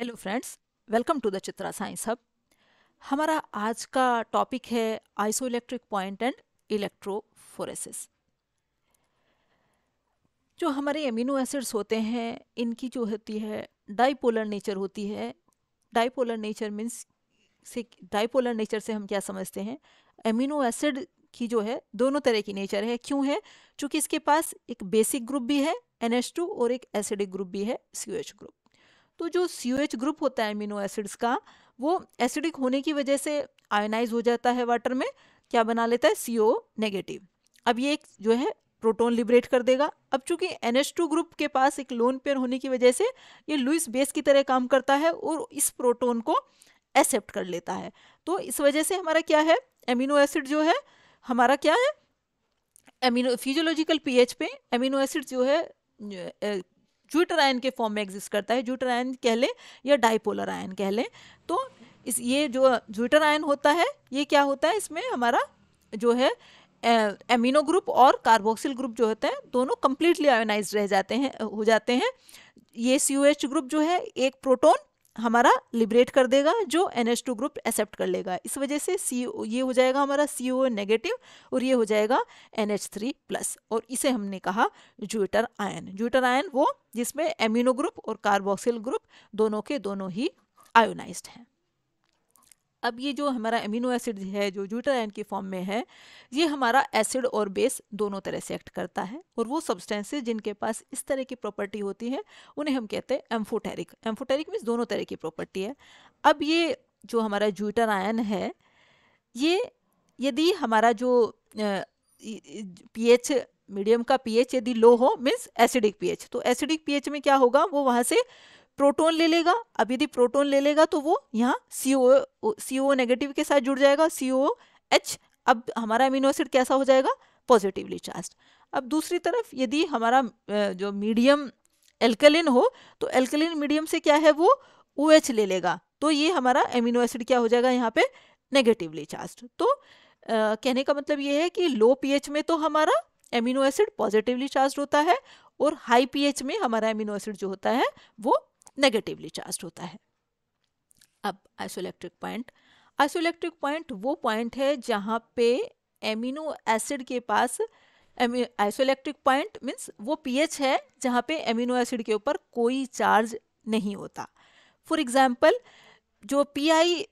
hello friends welcome to the Chitra science hub हमारा आज का टॉपिक है isoelectric point and electrophoresis जो हमारे एमिनो एसिड्स होते हैं इनकी जो होती है डाइपोलर नेचर होती है डाइपोलर नेचर मीन्स से डाइपोलर नेचर से हम क्या समझते हैं एमिनो एसिड की जो है दोनों तरह की नेचर है क्यों है चूँकि इसके पास एक बेसिक ग्रुप भी है एन और एक एसिडिक ग्रुप भी है सी ग्रुप तो जो सी एच ग्रुप होता है अमीनो एसिड्स का वो एसिडिक होने की वजह से आयोनाइज हो जाता है वाटर में क्या बना लेता है सी नेगेटिव अब ये एक जो है प्रोटोन लिबरेट कर देगा अब चूंकि एन ग्रुप के पास एक लोन पेयर होने की वजह से ये लुइस बेस की तरह काम करता है और इस प्रोटोन को एक्सेप्ट कर लेता है तो इस वजह से हमारा क्या है एमिनो एसिड जो है हमारा क्या है एमिनो फिजियोलॉजिकल पीएच पे एमिनो एसिड जो है ज्यूटर आयन के फॉर्म में एग्जिस्ट करता है ज्यूटर आयन कह लें या डाइपोलर आयन कह लें तो इस ये जो ज्यूटर आयन होता है ये क्या होता है इसमें हमारा जो है एमिनो ग्रुप और कार्बोक्सिल ग्रुप जो होते हैं दोनों कम्प्लीटली आयोनाइज रह जाते हैं हो जाते हैं ये सी ग्रुप जो है एक प्रोटोन हमारा लिबरेट कर देगा जो N H two group accept कर लेगा इस वजह से सी ये हो जाएगा हमारा सी ओ नेगेटिव और ये हो जाएगा एन एच थ्री प्लस और इसे हमने कहा जूटर आयन जूटर आयन वो जिसमें एमिनो ग्रुप और कार्बोक्सिल ग्रुप दोनों के दोनों ही आयोनाइज हैं अब ये जो हमारा अमीनो एसिड है जो जूटर आयन के फॉर्म में है ये हमारा एसिड और बेस दोनों तरह से एक्ट करता है और वो सब्सटेंसेस जिनके पास इस तरह की प्रॉपर्टी होती है उन्हें हम कहते हैं एम्फोटेरिक एम्फोटेरिक मीन्स दोनों तरह की प्रॉपर्टी है अब ये जो हमारा जूटर आयन है ये यदि हमारा जो पीएच मीडियम का पीएच यदि लो हो मीन्स एसिडिक पीएच तो एसिडिक पीएच में क्या होगा वो वहाँ से प्रोटोन ले लेगा अब यदि प्रोटोन ले लेगा तो वो यहाँ सी ओ सी ओ नेगेटिव के साथ जुड़ जाएगा सी ओ एच अब हमारा अमीनो एसिड कैसा हो जाएगा पॉजिटिवली चार्ज अब दूसरी तरफ यदि हमारा जो मीडियम एल्कलिन हो तो एल्कलिन मीडियम से क्या है वो ओ OH एच ले लेगा तो ये हमारा एमिनो एसिड क्या हो जाएगा यहाँ पे नेगेटिवली चार्ज तो आ, कहने का मतलब ये है कि लो पीएच में तो हमारा एमिनो एसिड पॉजिटिवली चार्ज होता है और हाई पीएच में हमारा एमिनो एसिड जो होता है वो नेगेटिवली चार्ज होता है अब आइसोलेक्ट्रिक पॉइंट आइसोलेक्ट्रिक पॉइंट वो पॉइंट है जहाँ पे एमिनो एसिड के पास आइसोलेक्ट्रिक पॉइंट मीन्स वो पीएच है जहाँ पे एमिनो एसिड के ऊपर कोई चार्ज नहीं होता फॉर एग्जाम्पल जो पी आई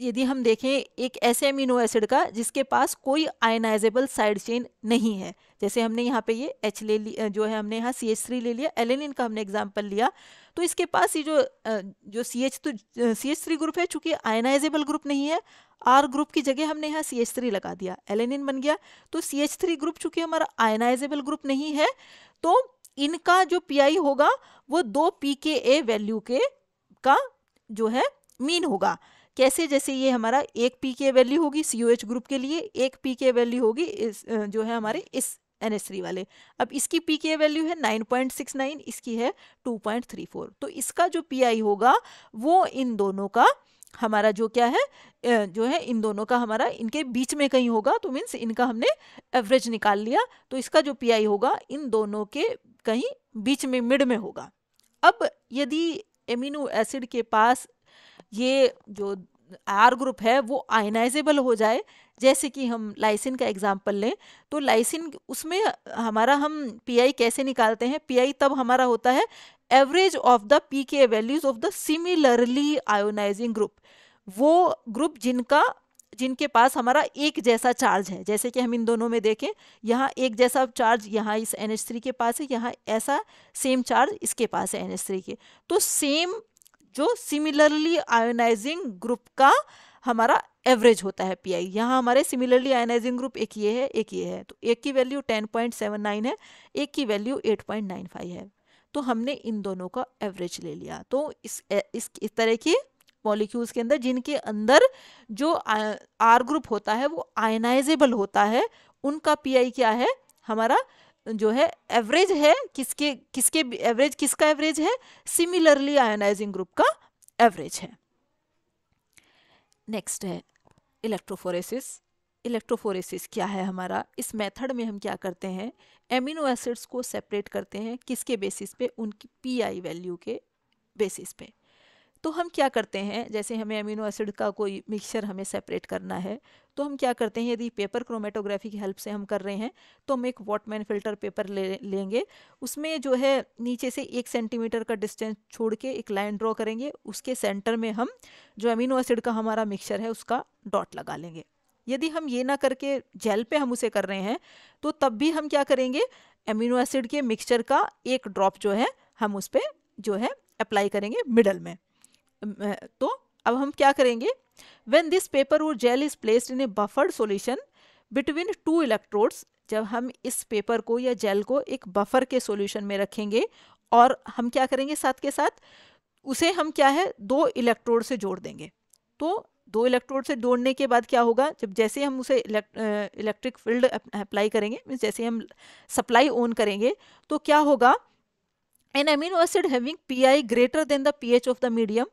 यदि हम देखें एक ऐसे अमीनो एसिड का जिसके पास कोई आयनाइजेबल साइड चेन नहीं है जैसे हमने यहाँ पे ये एच ले लिया जो है हमने यहाँ सी एच थ्री ले लिया एलेनिन का हमने एग्जाम्पल लिया तो इसके पास ये जो जो सी एच तो सी एच थ्री ग्रुप है चूंकि आयनाइजेबल ग्रुप नहीं है आर ग्रुप की जगह हमने यहाँ सी एच थ्री लगा दिया एलेनिन बन गया तो सी एच थ्री ग्रुप चूंकि हमारा आयनाइजेबल ग्रुप नहीं है तो इनका जो पी आई होगा वो दो पी के ए वैल्यू के का जो है मीन होगा कैसे जैसे ये हमारा एक पी के वैल्यू होगी सी ओ एच ग्रुप के लिए एक पी के वैल्यू होगी इस जो है हमारे इस एन एस थ्री वाले अब इसकी पी के वैल्यू है नाइन पॉइंट सिक्स नाइन इसकी है टू पॉइंट थ्री फोर तो इसका जो पी आई होगा वो इन दोनों का हमारा जो क्या है जो है इन दोनों का हमारा इनके बीच में कहीं होगा तो मीन्स इनका हमने एवरेज निकाल लिया तो इसका जो पी आई होगा इन दोनों के कहीं बीच में मिड में होगा अब यदि एमिनो एसिड के पास ये जो आर ग्रुप है वो आयनाइजेबल हो जाए जैसे कि हम लाइसिन का एग्जाम्पल लें तो लाइसिन उसमें हमारा हम पीआई कैसे निकालते हैं पीआई तब हमारा होता है average of the P K values of the similarly ionising group वो ग्रुप जिनका जिनके पास हमारा एक जैसा चार्ज है जैसे कि हम इन दोनों में देखें यहाँ एक जैसा चार्ज यहाँ इस एन के पास है यहाँ ऐसा सेम चार्ज इसके पास है एन के तो सेम जो सिमिलरली आयोनाइजिंग ग्रुप का हमारा एवरेज होता है पी आई यहाँ हमारे सिमिलरली आयनाइजिंग ग्रुप एक ये है एक ये है तो एक की value ten point seven nine है एक की value eight point nine five है तो हमने इन दोनों का एवरेज ले लिया तो इस इस, इस तरह की मॉलिक्यूल्स के अंदर जिनके अंदर जो आर ग्रुप होता है वो आयनाइजेबल होता है उनका पीआई क्या है हमारा जो है एवरेज है किसके किसके एवरेज किसका एवरेज है सिमिलरली आयोनाइजिंग ग्रुप का एवरेज है नेक्स्ट है इलेक्ट्रोफोरेसिस इलेक्ट्रोफोरेसिस क्या है हमारा इस मेथड में हम क्या करते हैं एमिनो एसिड्स को सेपरेट करते हैं किसके बेसिस पे उनकी पीआई वैल्यू के बेसिस पे तो हम क्या करते हैं जैसे हमें अमीनो एसिड का कोई मिक्सचर हमें सेपरेट करना है तो हम क्या करते हैं यदि पेपर क्रोमेटोग्राफी की हेल्प से हम कर रहे हैं तो हम एक वॉटमैन फिल्टर पेपर ले लेंगे उसमें जो है नीचे से एक सेंटीमीटर का डिस्टेंस छोड़ के एक लाइन ड्रॉ करेंगे उसके सेंटर में हम जो अमीनो एसिड का हमारा मिक्सचर है उसका डॉट लगा लेंगे यदि हम ये ना करके जेल पे हम उसे कर रहे हैं तो तब भी हम क्या करेंगे अमीनो एसिड के मिक्सचर का एक ड्रॉप जो है हम उस पर जो है अप्लाई करेंगे मिडल में तो अब हम क्या करेंगे वेन दिस पेपर और gel is placed in a buffered solution between two electrodes जब हम इस पेपर को या जेल को एक बफर के सोल्यूशन में रखेंगे और हम क्या करेंगे साथ के साथ उसे हम क्या है दो इलेक्ट्रोड से जोड़ देंगे तो दो इलेक्ट्रोड से जोड़ने के बाद क्या होगा जब जैसे हम उसे इलेक्ट्रिक फील्ड अप्लाई करेंगे मीन्स जैसे हम सप्लाई ऑन करेंगे तो क्या होगा an amino acid having P I greater than the P H of the medium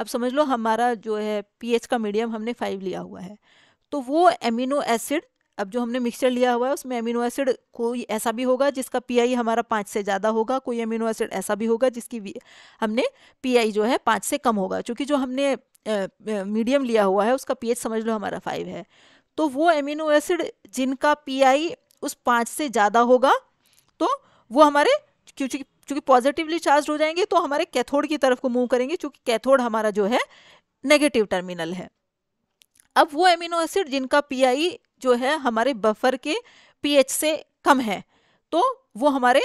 अब समझ लो हमारा जो है पीएच का मीडियम हमने फाइव लिया हुआ है तो वो एमिनो एसिड अब जो हमने मिक्सचर लिया हुआ है उसमें एमिनो एसिड कोई ऐसा भी होगा जिसका पीआई हमारा पाँच से ज़्यादा होगा कोई एमिनो एसिड ऐसा भी होगा जिसकी हमने पीआई जो है पाँच से कम होगा क्योंकि जो हमने मीडियम लिया हुआ है उसका पीएच समझ लो हमारा फाइव है तो वो एमिनो एसिड जिनका पीआई उस पाँच से ज़्यादा होगा तो वो हमारे क्योंकि चूंकि पॉजिटिवली चार्ज हो जाएंगे तो हमारे कैथोड की तरफ को मूव करेंगे चूंकि कैथोड हमारा जो है नेगेटिव टर्मिनल है अब वो एमिनो एसिड जिनका पी जो है हमारे बफर के पी से कम है तो वो हमारे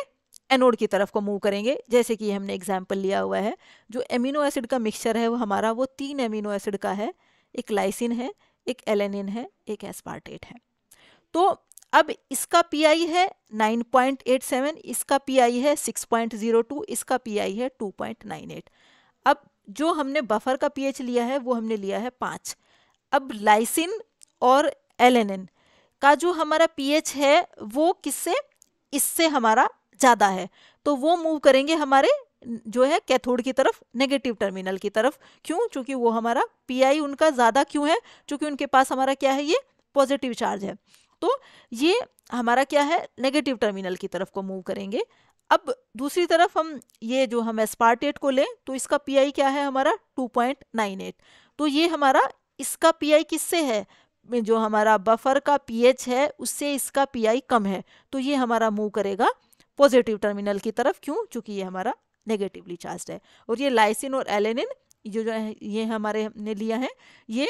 एनोड की तरफ को मूव करेंगे जैसे कि हमने एग्जाम्पल लिया हुआ है जो एमिनो एसिड का मिक्सचर है वो हमारा वो तीन एमिनो एसिड का है एक लाइसिन है एक एलेनिन है एक एस्पार्टेट है तो अब इसका पी है 9.87 इसका पी है 6.02 इसका पी है 2.98 अब जो हमने बफर का पीएच लिया है वो हमने लिया है पाँच अब लाइसिन और एल का जो हमारा पीएच है वो किससे इससे हमारा ज़्यादा है तो वो मूव करेंगे हमारे जो है कैथोड की तरफ नेगेटिव टर्मिनल की तरफ क्यों क्योंकि वो हमारा पीआई उनका ज़्यादा क्यों है क्योंकि उनके पास हमारा क्या है ये पॉजिटिव चार्ज है तो ये हमारा क्या है नेगेटिव टर्मिनल की तरफ को मूव करेंगे अब दूसरी तरफ हम ये जो हम एस्पार्टेट को लें तो इसका पी क्या है हमारा 2.98 तो ये हमारा इसका पीआई किससे है जो हमारा बफर का पीएच है उससे इसका पीआई कम है तो ये हमारा मूव करेगा पॉजिटिव टर्मिनल की तरफ क्यों चूँकि ये हमारा नेगेटिवली चार्ज है और ये लाइसिन और एलेनिन जो जो है ये हमारे हमने लिया है ये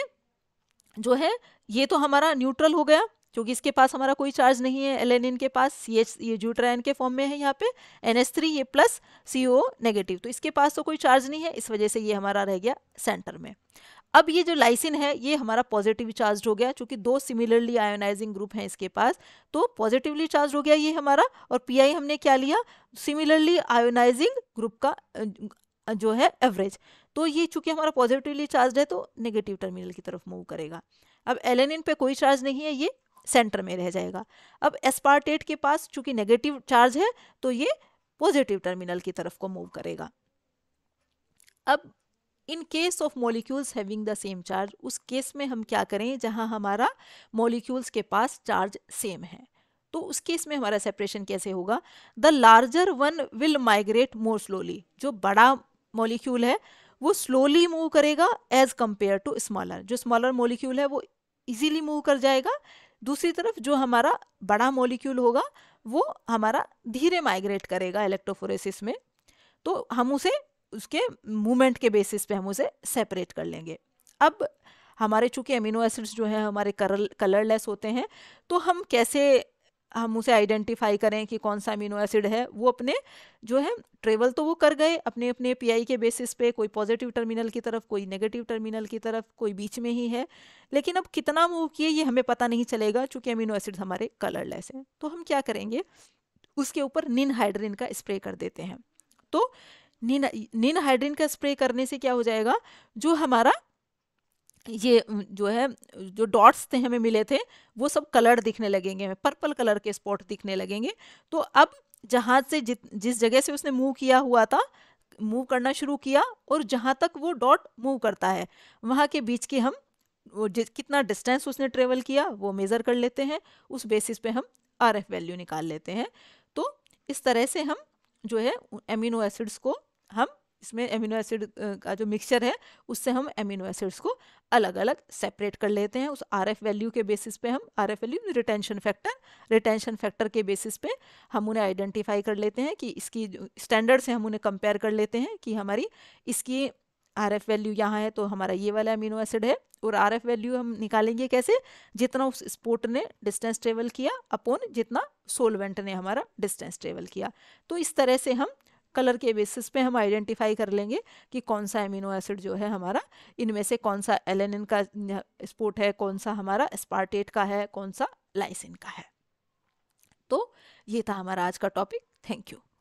जो है ये तो हमारा न्यूट्रल हो गया क्योंकि इसके पास हमारा कोई चार्ज नहीं है एलेनिन के पास सी एच ये जूट्रायन के फॉर्म में है यहाँ पे एन एस थ्री ये प्लस सी ओ नेगेटिव तो इसके पास तो कोई चार्ज नहीं है इस वजह से ये हमारा रह गया सेंटर में अब ये जो लाइसिन है ये हमारा पॉजिटिव चार्ज हो गया क्योंकि दो सिमिलरली आयोनाइजिंग ग्रुप हैं इसके पास तो पॉजिटिवली चार्ज हो गया ये हमारा और आई हमने क्या लिया सिमिलरली आयोनाइजिंग ग्रुप का जो है एवरेज तो ये चूंकि हमारा पॉजिटिवली चार्ज है तो नेगेटिव टर्मिनल की तरफ मूव करेगा अब एलेनिन पे कोई चार्ज नहीं है ये सेंटर में रह जाएगा अब एस्पार्टेट के पास चूंकि नेगेटिव चार्ज है तो ये पॉजिटिव टर्मिनल की तरफ को मूव करेगा अब in case of molecules having the same charge उस केस में हम क्या करें जहां हमारा मॉलिक्यूल्स के पास चार्ज सेम है तो उस केस में हमारा सेपरेशन कैसे होगा the larger one will migrate more slowly जो बड़ा मॉलिक्यूल है वो स्लोली मूव करेगा एज कंपेयर टू स्मॉलर जो स्मॉलर मॉलिक्यूल है वो इजीली मूव कर जाएगा दूसरी तरफ जो हमारा बड़ा मॉलिक्यूल होगा वो हमारा धीरे माइग्रेट करेगा इलेक्ट्रोफोरेसिस में तो हम उसे उसके मूवमेंट के बेसिस पे हम उसे सेपरेट कर लेंगे अब हमारे चूँकि अमीनो एसिड्स जो है हमारे करल कलरलेस होते हैं तो हम कैसे हम उसे आइडेंटिफाई करें कि कौन सा अमीनो एसिड है वो अपने जो है ट्रेवल तो वो कर गए अपने अपने पीआई के बेसिस पे कोई पॉजिटिव टर्मिनल की तरफ कोई नेगेटिव टर्मिनल की तरफ कोई बीच में ही है लेकिन अब कितना मूव किए ये हमें पता नहीं चलेगा चूंकि अमीनो एसिड हमारे कलरलेस हैं तो हम क्या करेंगे उसके ऊपर निन हाइड्रिन का स्प्रे कर देते हैं तो निन निन हाइड्रिन का स्प्रे करने से क्या हो जाएगा जो हमारा ये जो है जो डॉट्स थे हमें मिले थे वो सब कलर दिखने लगेंगे हमें पर्पल कलर के स्पॉट दिखने लगेंगे तो अब जहाज से जित जिस जगह से उसने मूव किया हुआ था मूव करना शुरू किया और जहाँ तक वो डॉट मूव करता है वहाँ के बीच के हम वो कितना डिस्टेंस उसने ट्रेवल किया वो मेज़र कर लेते हैं उस बेसिस पे हम आर एफ वैल्यू निकाल लेते हैं तो इस तरह से हम जो है एमिनो एसिड्स को हम इसमें एमिनो एसिड का जो मिक्सचर है उससे हम एमिनो एसिड्स को अलग अलग सेपरेट कर लेते हैं उस आर एफ वैल्यू के बेसिस पे हम R F value retention factor retention factor के बेसिस पे हम उन्हें आइडेंटिफाई कर लेते हैं कि इसकी स्टैंडर्ड से हम उन्हें कंपेयर कर लेते हैं कि हमारी इसकी आर एफ वैल्यू यहाँ है तो हमारा ये वाला अमीनो एसिड है और आर एफ वैल्यू हम निकालेंगे कैसे जितना उस स्पोर्ट ने डिस्टेंस ट्रेवल किया अपोन जितना सोलवेंट ने हमारा डिस्टेंस ट्रेवल किया तो इस तरह से हम कलर के बेसिस पे हम आइडेंटिफाई कर लेंगे कि कौन सा एमिनो एसिड जो है हमारा इनमें से कौन सा एलेनिन का स्पोर्ट है कौन सा हमारा स्पार्टेट का है कौन सा लाइसिन का है तो ये था हमारा आज का टॉपिक थैंक यू